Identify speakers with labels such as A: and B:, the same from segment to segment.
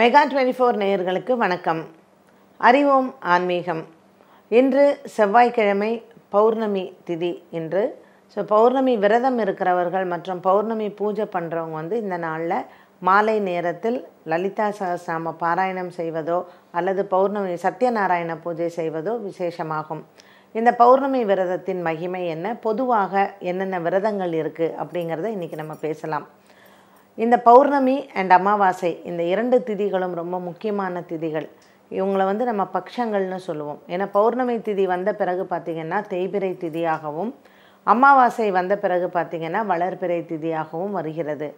A: mega twenty four நேயர்களுக்கு வணக்கம் அறிவோம் ஆன்மீகம் இன்று செவ்வாய்க்கிழமை பௌர்ணமி திதி இன்று ஸோ பௌர்ணமி விரதம் இருக்கிறவர்கள் மற்றும் பௌர்ணமி பூஜை பண்ணுறவங்க வந்து இந்த நாளில் மாலை நேரத்தில் லலிதா சகசிராம பாராயணம் செய்வதோ அல்லது பௌர்ணமி சத்யநாராயண பூஜை செய்வதோ விசேஷமாகும் இந்த பௌர்ணமி விரதத்தின் மகிமை என்ன பொதுவாக என்னென்ன விரதங்கள் இருக்குது அப்படிங்கிறத இன்றைக்கி நம்ம பேசலாம் இந்த பௌர்ணமி அண்ட் அமாவாசை இந்த இரண்டு திதிகளும் ரொம்ப முக்கியமான திதிகள் இவங்களை வந்து நம்ம பக்ஷங்கள்னு சொல்லுவோம் ஏன்னா பௌர்ணமி திதி வந்த பிறகு பார்த்திங்கன்னா தேய்பிரை திதியாகவும் அமாவாசை வந்த பிறகு பார்த்திங்கன்னா வளர்பிறை திதியாகவும் வருகிறது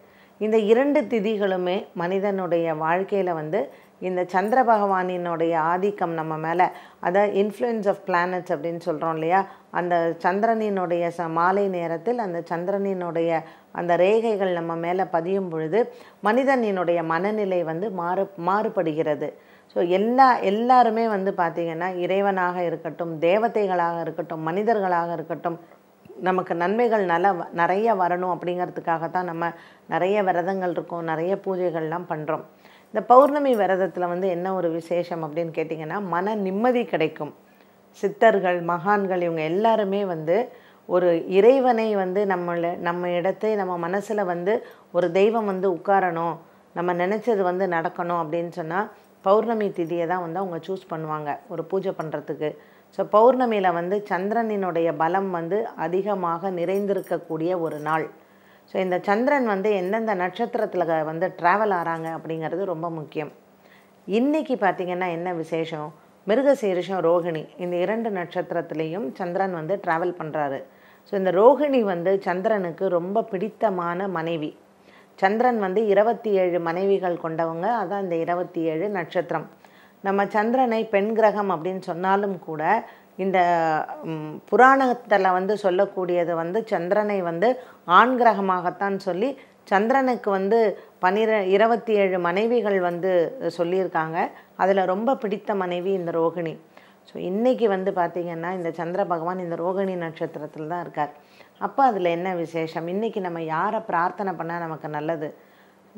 A: இந்த இரண்டு திதிகளுமே மனிதனுடைய வாழ்க்கையில் வந்து இந்த சந்திர பகவானினுடைய ஆதிக்கம் நம்ம மேலே அதை இன்ஃப்ளூயன்ஸ் ஆஃப் பிளானட்ஸ் அப்படின்னு சொல்கிறோம் இல்லையா அந்த சந்திரனினுடைய ச மாலை நேரத்தில் அந்த சந்திரனினுடைய அந்த ரேகைகள் நம்ம மேலே பதியும் பொழுது மனிதனினுடைய மனநிலை வந்து மாறு மாறுபடுகிறது ஸோ எல்லா எல்லாருமே வந்து பார்த்திங்கன்னா இறைவனாக இருக்கட்டும் தேவதைகளாக இருக்கட்டும் மனிதர்களாக இருக்கட்டும் நமக்கு நன்மைகள் நல்ல நிறைய வரணும் அப்படிங்கிறதுக்காக தான் நம்ம நிறைய விரதங்கள் இருக்கும் நிறைய பூஜைகள்லாம் பண்ணுறோம் இந்த பௌர்ணமி விரதத்தில் வந்து என்ன ஒரு விசேஷம் அப்படின்னு கேட்டிங்கன்னா மன நிம்மதி கிடைக்கும் சித்தர்கள் மகான்கள் இவங்க எல்லாருமே வந்து ஒரு இறைவனை வந்து நம்மளை நம்ம இடத்தை நம்ம மனசில் வந்து ஒரு தெய்வம் வந்து உட்காரணும் நம்ம நினச்சது வந்து நடக்கணும் அப்படின்னு சொன்னால் பௌர்ணமி திதியை தான் வந்து அவங்க சூஸ் பண்ணுவாங்க ஒரு பூஜை பண்ணுறதுக்கு ஸோ பௌர்ணமியில் வந்து சந்திரனினுடைய பலம் வந்து அதிகமாக நிறைந்திருக்கக்கூடிய ஒரு நாள் ஸோ இந்த சந்திரன் வந்து எந்தெந்த நட்சத்திரத்தில் வந்து ட்ராவல் ஆகிறாங்க அப்படிங்கிறது ரொம்ப முக்கியம் இன்றைக்கி பார்த்திங்கன்னா என்ன விசேஷம் மிருகசீரிஷம் ரோகிணி இந்த இரண்டு நட்சத்திரத்துலேயும் சந்திரன் வந்து ட்ராவல் பண்ணுறாரு ஸோ இந்த ரோஹிணி வந்து சந்திரனுக்கு ரொம்ப பிடித்தமான மனைவி சந்திரன் வந்து இருபத்தி ஏழு மனைவிகள் கொண்டவங்க அதான் இந்த இருபத்தி ஏழு நட்சத்திரம் நம்ம சந்திரனை பெண் கிரகம் அப்படின்னு சொன்னாலும் கூட இந்த புராணத்தில் வந்து சொல்லக்கூடியது வந்து சந்திரனை வந்து ஆண் கிரகமாகத்தான் சொல்லி சந்திரனுக்கு வந்து பனிர இருபத்தி ஏழு மனைவிகள் வந்து சொல்லியிருக்காங்க அதில் ரொம்ப பிடித்த மனைவி இந்த ரோகிணி ஸோ இன்றைக்கி வந்து பார்த்திங்கன்னா இந்த சந்திர பகவான் இந்த ரோகிணி நட்சத்திரத்தில் தான் இருக்கார் அப்போ அதில் என்ன விசேஷம் இன்றைக்கி நம்ம யாரை பிரார்த்தனை பண்ணால் நமக்கு நல்லது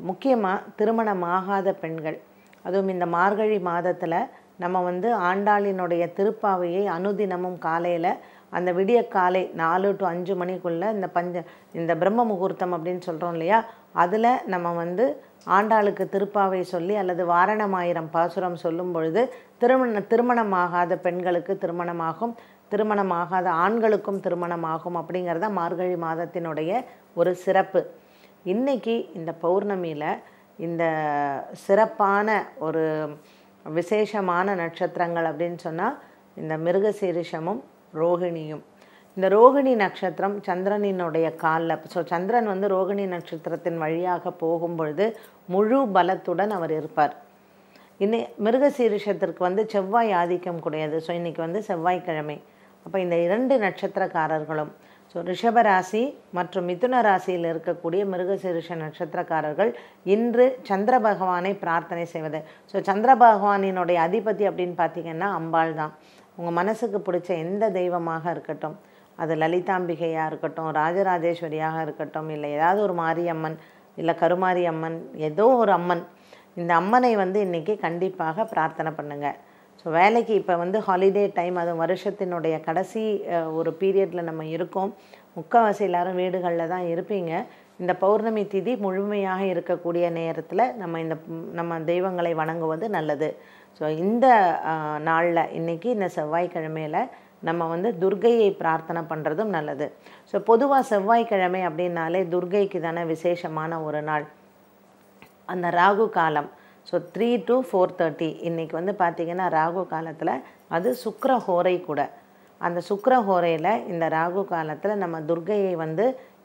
A: முக்கியமாக திருமணமாகாத பெண்கள் அதுவும் இந்த மார்கழி மாதத்தில் நம்ம வந்து ஆண்டாளினுடைய திருப்பாவையை அனுதினமும் காலையில் அந்த விடிய காலை நாலு டு அஞ்சு மணிக்குள்ளே இந்த பஞ்ச இந்த பிரம்ம முகூர்த்தம் அப்படின்னு சொல்கிறோம் இல்லையா அதில் நம்ம வந்து ஆண்டாளுக்கு திருப்பாவை சொல்லி அல்லது வாரணமாயிரம் பாசுரம் சொல்லும் பொழுது திருமண திருமணமாகாத பெண்களுக்கு திருமணமாகும் திருமணமாகாத ஆண்களுக்கும் திருமணமாகும் அப்படிங்கிறத மார்கழி மாதத்தினுடைய ஒரு சிறப்பு இன்றைக்கி இந்த பௌர்ணமியில் இந்த சிறப்பான ஒரு விசேஷமான நட்சத்திரங்கள் அப்படின்னு சொன்னால் இந்த மிருகசீரிஷமும் ரோகிணியும் இந்த ரோகிணி நட்சத்திரம் சந்திரனினுடைய காலில் ஸோ சந்திரன் வந்து ரோகிணி நட்சத்திரத்தின் வழியாக போகும்பொழுது முழு பலத்துடன் அவர் இருப்பார் இன்னை மிருகசீரிஷத்திற்கு வந்து செவ்வாய் ஆதிக்கம் கூடியது ஸோ இன்றைக்கி வந்து செவ்வாய்க்கிழமை அப்போ இந்த இரண்டு நட்சத்திரக்காரர்களும் ஸோ ரிஷபராசி மற்றும் மிதுன ராசியில் இருக்கக்கூடிய மிருகசீரிஷ நட்சத்திரக்காரர்கள் இன்று சந்திர பகவானை பிரார்த்தனை செய்வது ஸோ சந்திர பகவானினுடைய அதிபதி அப்படின்னு பார்த்திங்கன்னா அம்பாள் தான் உங்கள் மனசுக்கு பிடிச்ச எந்த தெய்வமாக இருக்கட்டும் அது லலிதாம்பிகையாக இருக்கட்டும் ராஜராஜேஸ்வரியாக இருக்கட்டும் இல்லை ஏதாவது ஒரு மாரியம்மன் இல்லை கருமாரி அம்மன் ஏதோ ஒரு அம்மன் இந்த அம்மனை வந்து இன்றைக்கி கண்டிப்பாக பிரார்த்தனை பண்ணுங்கள் ஸோ வேலைக்கு இப்போ வந்து ஹாலிடே டைம் அது வருஷத்தினுடைய கடைசி ஒரு பீரியடில் நம்ம இருக்கோம் முக்கால்வாசி எல்லோரும் வீடுகளில் தான் இருப்பீங்க இந்த பௌர்ணமி திதி முழுமையாக இருக்கக்கூடிய நேரத்தில் நம்ம இந்த நம்ம தெய்வங்களை வணங்குவது நல்லது ஸோ இந்த நாளில் இன்றைக்கி இந்த செவ்வாய்க்கிழமையில் நம்ம வந்து துர்கையை பிரார்த்தனை பண்ணுறதும் நல்லது ஸோ பொதுவாக செவ்வாய்க்கிழமை அப்படின்னாலே துர்கைக்கு தானே விசேஷமான ஒரு நாள் அந்த Rahu kalam so three to four thirty இன்றைக்கி வந்து பார்த்திங்கன்னா ராகு காலத்தில் அது சுக்கர ஹோரை கூட அந்த சுக்கர ஹோரையில் இந்த ராகு காலத்தில் நம்ம துர்கையை வந்து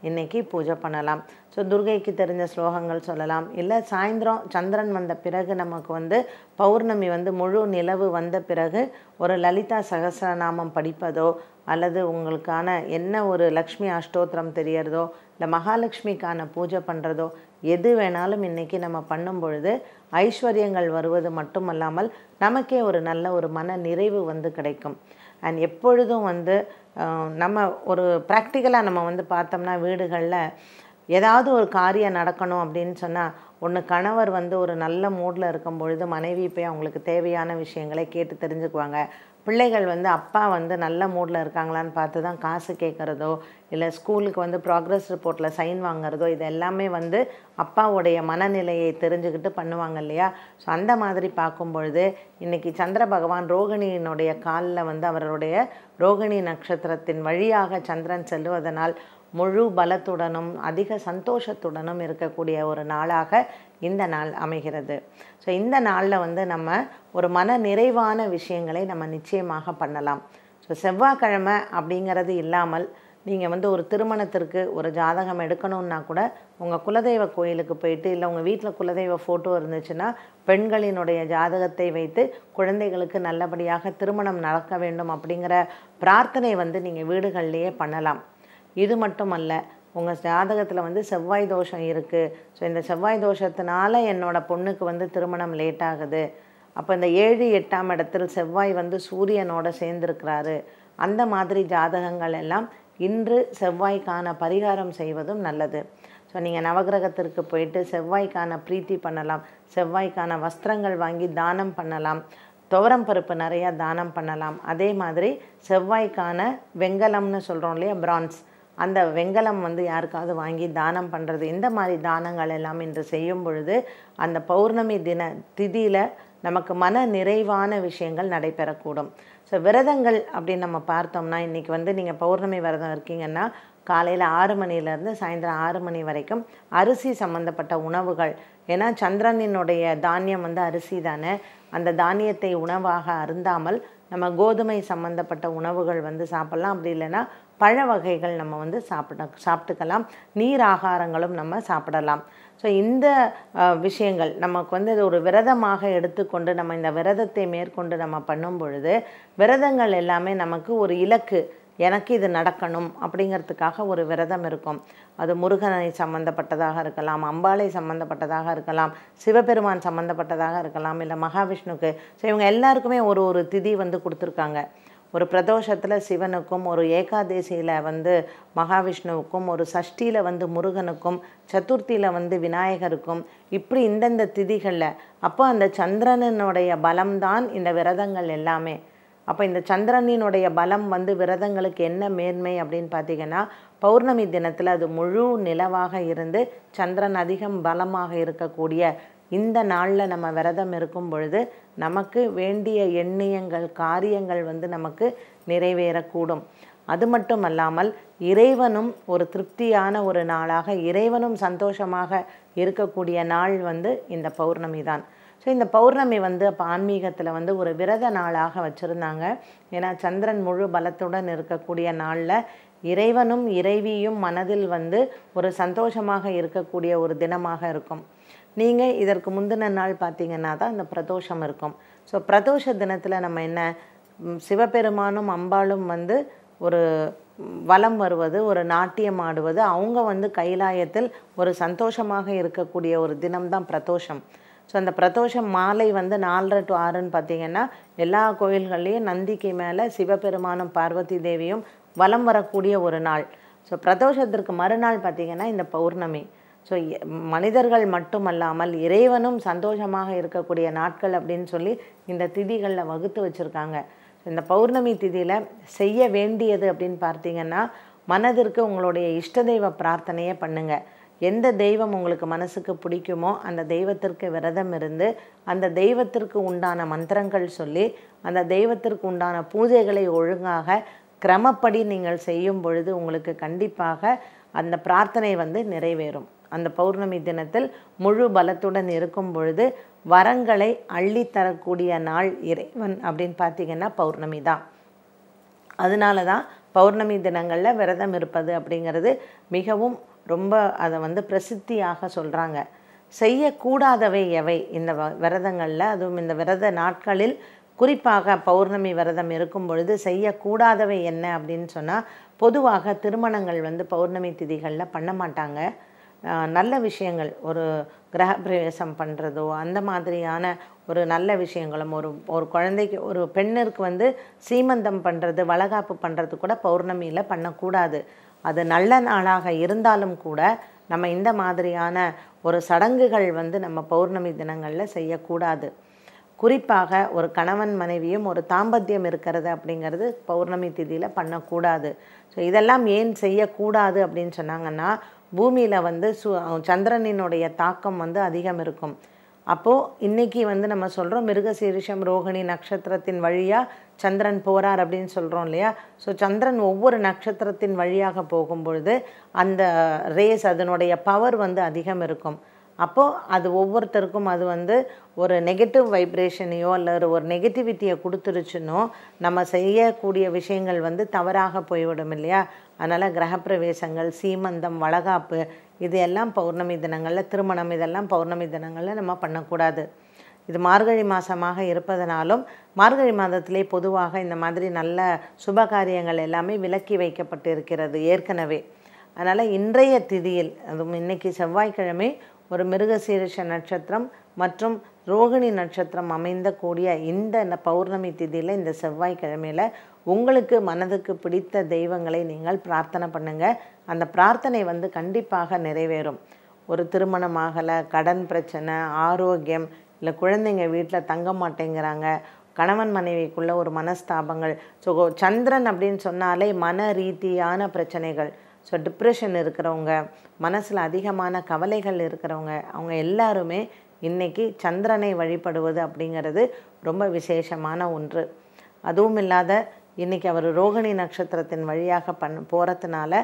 A: இன்றைக்கி பூஜை பண்ணலாம் ஸோ துர்கைக்கு தெரிஞ்ச ஸ்லோகங்கள் சொல்லலாம் இல்லை சாயந்தரம் சந்திரன் வந்த பிறகு நமக்கு வந்து பௌர்ணமி வந்து முழு நிலவு வந்த பிறகு ஒரு லலிதா சகசிரநாமம் படிப்பதோ அல்லது உங்களுக்கான என்ன ஒரு லக்ஷ்மி அஷ்டோத்திரம் தெரியறதோ இல்லை மகாலட்சுமிக்கான பூஜை பண்ணுறதோ எது வேணாலும் இன்றைக்கி நம்ம பண்ணும் பொழுது ஐஸ்வர்யங்கள் வருவது மட்டுமல்லாமல் நமக்கே ஒரு நல்ல ஒரு மன நிறைவு வந்து கிடைக்கும் அண்ட் எப்பொழுதும் வந்து நம்ம ஒரு ப்ராக்டிக்கலாக நம்ம வந்து பார்த்தோம்னா வீடுகளில் ஏதாவது ஒரு காரியம் நடக்கணும் அப்படின்னு சொன்னால் ஒன்று கணவர் வந்து ஒரு நல்ல மூடில் இருக்கும் பொழுது மனைவி போய் அவங்களுக்கு தேவையான விஷயங்களை கேட்டு தெரிஞ்சுக்குவாங்க பிள்ளைகள் வந்து அப்பா வந்து நல்ல மூடில் இருக்காங்களான்னு பார்த்து தான் காசு கேட்குறதோ இல்லை ஸ்கூலுக்கு வந்து ப்ராக்ரஸ் ரிப்போர்ட்டில் சைன் வாங்குறதோ இது எல்லாமே வந்து அப்பாவுடைய மனநிலையை தெரிஞ்சுக்கிட்டு பண்ணுவாங்க இல்லையா ஸோ அந்த மாதிரி பார்க்கும் பொழுது இன்றைக்கி சந்திர பகவான் ரோகிணியினுடைய காலில் வந்து அவருடைய ரோகிணி நட்சத்திரத்தின் வழியாக சந்திரன் செல்வதனால் முழு பலத்துடனும் அதிக சந்தோஷத்துடனும் இருக்கக்கூடிய ஒரு நாளாக இந்த நாள் அமைகிறது ஸோ இந்த நாளில் வந்து நம்ம ஒரு மன நிறைவான விஷயங்களை நம்ம நிச்சயமாக பண்ணலாம் ஸோ செவ்வாய்க்கிழமை அப்படிங்கிறது இல்லாமல் நீங்கள் வந்து ஒரு திருமணத்திற்கு ஒரு ஜாதகம் எடுக்கணும்னா கூட உங்கள் குலதெய்வ கோயிலுக்கு போயிட்டு இல்லை உங்கள் வீட்டில் குலதெய்வ ஃபோட்டோ இருந்துச்சுன்னா பெண்களினுடைய ஜாதகத்தை வைத்து குழந்தைகளுக்கு நல்லபடியாக திருமணம் நடக்க வேண்டும் அப்படிங்கிற பிரார்த்தனை வந்து நீங்கள் வீடுகள்லேயே பண்ணலாம் இது மட்டுமல்ல உங்கள் ஜாதகத்தில் வந்து செவ்வாய் தோஷம் இருக்குது ஸோ இந்த செவ்வாய் தோஷத்தினால என்னோடய பொண்ணுக்கு வந்து திருமணம் லேட் ஆகுது அப்போ இந்த ஏழு எட்டாம் இடத்தில் செவ்வாய் வந்து சூரியனோட சேர்ந்துருக்கிறாரு அந்த மாதிரி ஜாதகங்கள் எல்லாம் இன்று செவ்வாய்க்கான பரிகாரம் செய்வதும் நல்லது ஸோ நீங்கள் நவகிரகத்திற்கு போயிட்டு செவ்வாய்க்கான பிரீத்தி பண்ணலாம் செவ்வாய்க்கான வஸ்திரங்கள் வாங்கி தானம் பண்ணலாம் துவரம் பருப்பு நிறையா தானம் பண்ணலாம் அதே மாதிரி செவ்வாய்க்கான வெங்கலம்னு சொல்கிறோம் இல்லையா பிரான்ஸ் அந்த வெங்கலம் வந்து யாருக்காவது வாங்கி தானம் பண்ணுறது இந்த மாதிரி தானங்கள் எல்லாம் இன்று செய்யும் பொழுது அந்த பௌர்ணமி தின திதியில் நமக்கு மன நிறைவான விஷயங்கள் நடைபெறக்கூடும் ஸோ விரதங்கள் அப்படின்னு நம்ம பார்த்தோம்னா இன்றைக்கி வந்து நீங்கள் பௌர்ணமி விரதம் இருக்கீங்கன்னா காலையில் ஆறு மணிலேருந்து சாயந்தரம் ஆறு மணி வரைக்கும் அரிசி சம்மந்தப்பட்ட உணவுகள் ஏன்னா சந்திரனினுடைய தானியம் வந்து அரிசி தானே அந்த தானியத்தை உணவாக அருந்தாமல் நம்ம கோதுமை சம்மந்தப்பட்ட உணவுகள் வந்து சாப்பிட்லாம் அப்படி இல்லைன்னா பழ வகைகள் நம்ம வந்து சாப்பிட சாப்பிட்டுக்கலாம் நீர் ஆகாரங்களும் நம்ம சாப்பிடலாம் ஸோ இந்த விஷயங்கள் நமக்கு வந்து இது ஒரு விரதமாக எடுத்துக்கொண்டு நம்ம இந்த விரதத்தை மேற்கொண்டு நம்ம பண்ணும் பொழுது விரதங்கள் எல்லாமே நமக்கு ஒரு இலக்கு எனக்கு இது நடக்கணும் அப்படிங்கிறதுக்காக ஒரு விரதம் இருக்கும் அது முருகனை சம்மந்தப்பட்டதாக இருக்கலாம் அம்பாளை சம்மந்தப்பட்டதாக இருக்கலாம் சிவபெருமான் சம்மந்தப்பட்டதாக இருக்கலாம் இல்லை மகாவிஷ்ணுக்கு ஸோ இவங்க எல்லாருக்குமே ஒரு ஒரு திதி வந்து கொடுத்துருக்காங்க ஒரு பிரதோஷத்தில் சிவனுக்கும் ஒரு ஏகாதேசியில் வந்து மகாவிஷ்ணுவுக்கும் ஒரு சஷ்டியில் வந்து முருகனுக்கும் சதுர்த்தியில் வந்து விநாயகருக்கும் இப்படி இந்தந்த திதிகளில் அப்போ அந்த சந்திரனனுடைய பலம்தான் இந்த விரதங்கள் எல்லாமே அப்போ இந்த சந்திரனினுடைய பலம் வந்து விரதங்களுக்கு என்ன மேன்மை அப்படின்னு பார்த்தீங்கன்னா பௌர்ணமி தினத்தில் அது முழு நிலவாக இருந்து சந்திரன் அதிகம் பலமாக இருக்கக்கூடிய இந்த நாளில் நம்ம விரதம் இருக்கும் பொழுது நமக்கு வேண்டிய எண்ணியங்கள் காரியங்கள் வந்து நமக்கு நிறைவேறக்கூடும் அது மட்டும் அல்லாமல் இறைவனும் ஒரு திருப்தியான ஒரு நாளாக இறைவனும் சந்தோஷமாக இருக்கக்கூடிய நாள் வந்து இந்த பௌர்ணமி தான் ஸோ இந்த பௌர்ணமி வந்து அப்போ ஆன்மீகத்தில் வந்து ஒரு விரத நாளாக வச்சுருந்தாங்க ஏன்னா சந்திரன் முழு பலத்துடன் இருக்கக்கூடிய நாளில் இறைவனும் இறைவியும் மனதில் வந்து ஒரு சந்தோஷமாக இருக்கக்கூடிய ஒரு தினமாக இருக்கும் நீங்கள் இதற்கு முந்தின நாள் பார்த்தீங்கன்னா தான் இந்த பிரதோஷம் இருக்கும் ஸோ பிரதோஷ தினத்தில் நம்ம என்ன சிவபெருமானும் அம்பாளும் வந்து ஒரு வலம் வருவது ஒரு நாட்டியம் ஆடுவது அவங்க வந்து கைலாயத்தில் ஒரு சந்தோஷமாக இருக்கக்கூடிய ஒரு தினம்தான் பிரதோஷம் ஸோ அந்த பிரதோஷம் மாலை வந்து நாலரை டு ஆறுன்னு பார்த்தீங்கன்னா எல்லா கோயில்கள்லேயும் நந்திக்கு மேலே சிவபெருமானும் பார்வதி தேவியும் வலம் வரக்கூடிய ஒரு நாள் ஸோ பிரதோஷத்திற்கு மறுநாள் பார்த்திங்கன்னா இந்த பௌர்ணமி ஸோ மனிதர்கள் மட்டுமல்லாமல் இறைவனும் சந்தோஷமாக இருக்கக்கூடிய நாட்கள் அப்படின்னு சொல்லி இந்த திதிகளில் வகுத்து வச்சுருக்காங்க இந்த பௌர்ணமி திதியில் செய்ய வேண்டியது அப்படின்னு பார்த்தீங்கன்னா மனதிற்கு உங்களுடைய இஷ்ட தெய்வ பிரார்த்தனையை பண்ணுங்கள் எந்த தெய்வம் உங்களுக்கு மனசுக்கு பிடிக்குமோ அந்த தெய்வத்திற்கு விரதம் இருந்து அந்த தெய்வத்திற்கு உண்டான மந்திரங்கள் சொல்லி அந்த தெய்வத்திற்கு உண்டான பூஜைகளை ஒழுங்காக கிரமப்படி நீங்கள் செய்யும் பொழுது உங்களுக்கு கண்டிப்பாக அந்த பிரார்த்தனை வந்து நிறைவேறும் அந்த பௌர்ணமி தினத்தில் முழு பலத்துடன் இருக்கும் பொழுது வரங்களை அள்ளித்தரக்கூடிய நாள் இறைவன் அப்படின்னு பார்த்தீங்கன்னா பௌர்ணமி தான் அதனால தான் பௌர்ணமி தினங்களில் விரதம் இருப்பது அப்படிங்கிறது மிகவும் ரொம்ப அதை வந்து பிரசித்தியாக சொல்கிறாங்க செய்யக்கூடாதவை எவை இந்த விரதங்களில் அதுவும் இந்த விரத நாட்களில் குறிப்பாக பௌர்ணமி விரதம் இருக்கும் பொழுது செய்யக்கூடாதவை என்ன அப்படின்னு சொன்னால் பொதுவாக திருமணங்கள் வந்து பௌர்ணமி திதிகளில் பண்ண மாட்டாங்க நல்ல விஷயங்கள் ஒரு கிரக பிரவேசம் பண்ணுறதோ அந்த மாதிரியான ஒரு நல்ல விஷயங்களும் ஒரு ஒரு குழந்தைக்கு ஒரு பெண்ணிற்கு வந்து சீமந்தம் பண்ணுறது வளகாப்பு பண்ணுறது கூட பௌர்ணமியில் பண்ணக்கூடாது அது நல்ல நாளாக இருந்தாலும் கூட நம்ம இந்த மாதிரியான ஒரு சடங்குகள் வந்து நம்ம பௌர்ணமி தினங்களில் செய்யக்கூடாது குறிப்பாக ஒரு கணவன் மனைவியும் ஒரு தாம்பத்தியம் இருக்கிறது அப்படிங்கிறது பௌர்ணமி திதியில் பண்ணக்கூடாது ஸோ இதெல்லாம் ஏன் செய்யக்கூடாது அப்படின்னு சொன்னாங்கன்னா பூமியில் வந்து சு சந்திரனினுடைய தாக்கம் வந்து அதிகம் இருக்கும் அப்போது இன்றைக்கி வந்து நம்ம சொல்கிறோம் மிருகசீரிஷம் ரோகிணி நட்சத்திரத்தின் வழியாக சந்திரன் போகிறார் அப்படின்னு சொல்கிறோம் இல்லையா ஸோ சந்திரன் ஒவ்வொரு நட்சத்திரத்தின் வழியாக போகும்பொழுது அந்த ரேஸ் அதனுடைய பவர் வந்து அதிகம் இருக்கும் அப்போது அது ஒவ்வொருத்தருக்கும் அது வந்து ஒரு நெகட்டிவ் வைப்ரேஷனையோ அல்லது ஒரு நெகட்டிவிட்டியை கொடுத்துருச்சுன்னோ நம்ம செய்யக்கூடிய விஷயங்கள் வந்து தவறாக போய்விடும் இல்லையா அதனால் கிரகப்பிரவேசங்கள் சீமந்தம் வளகாப்பு இது எல்லாம் பௌர்ணமி தினங்களில் திருமணம் இதெல்லாம் பௌர்ணமி தினங்களில் நம்ம பண்ணக்கூடாது இது மார்கழி மாதமாக இருப்பதனாலும் மார்கழி மாதத்திலே பொதுவாக இந்த மாதிரி நல்ல சுப காரியங்கள் எல்லாமே விலக்கி வைக்கப்பட்டு இருக்கிறது ஏற்கனவே அதனால் இன்றைய திதியில் அதுவும் இன்றைக்கி செவ்வாய்க்கிழமை ஒரு மிருகசீரிஷ நட்சத்திரம் மற்றும் ரோகிணி நட்சத்திரம் அமைந்த கூடிய இந்த பௌர்ணமி திதியில் இந்த செவ்வாய்க்கிழமையில் உங்களுக்கு மனதுக்கு பிடித்த தெய்வங்களை நீங்கள் பிரார்த்தனை பண்ணுங்கள் அந்த பிரார்த்தனை வந்து கண்டிப்பாக நிறைவேறும் ஒரு திருமணமாகலை கடன் பிரச்சனை ஆரோக்கியம் இல்லை குழந்தைங்க வீட்டில் தங்க மாட்டேங்கிறாங்க கணவன் மனைவிக்குள்ளே ஒரு மனஸ்தாபங்கள் ஸோ சந்திரன் அப்படின்னு சொன்னாலே மன ரீதியான பிரச்சனைகள் ஸோ டிப்ரெஷன் இருக்கிறவங்க மனசில் அதிகமான கவலைகள் இருக்கிறவங்க அவங்க எல்லாருமே இன்றைக்கி சந்திரனை வழிபடுவது அப்படிங்கிறது ரொம்ப விசேஷமான ஒன்று அதுவும் இல்லாத இன்றைக்கி அவர் ரோகிணி நட்சத்திரத்தின் வழியாக பண் போகிறதுனால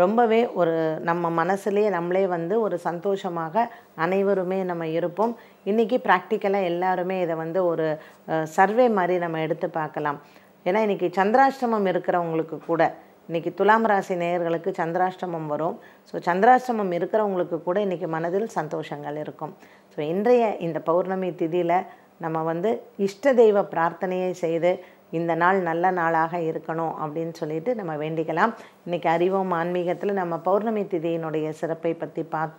A: ரொம்பவே ஒரு நம்ம மனசுலேயே நம்மளே வந்து ஒரு சந்தோஷமாக அனைவருமே நம்ம இருப்போம் இன்றைக்கி ப்ராக்டிக்கலாக எல்லாருமே இதை வந்து ஒரு சர்வே மாதிரி நம்ம எடுத்து பார்க்கலாம் ஏன்னா இன்றைக்கி சந்திராஷ்டமம் இருக்கிறவங்களுக்கு கூட இன்றைக்கி துலாம் ராசி நேயர்களுக்கு சந்திராஷ்டமம் வரும் ஸோ சந்திராஷ்டமம் இருக்கிறவங்களுக்கு கூட இன்றைக்கி மனதில் சந்தோஷங்கள் இருக்கும் ஸோ இன்றைய இந்த பௌர்ணமி திதியில் நம்ம வந்து இஷ்ட தெய்வ பிரார்த்தனையை செய்து இந்த நாள் நல்ல நாளாக இருக்கணும் அப்படின்னு சொல்லிட்டு நம்ம வேண்டிக்கலாம் இன்றைக்கி அறிவோம் ஆன்மீகத்தில் நம்ம பௌர்ணமி திதியினுடைய சிறப்பை பற்றி பார்த்தோம்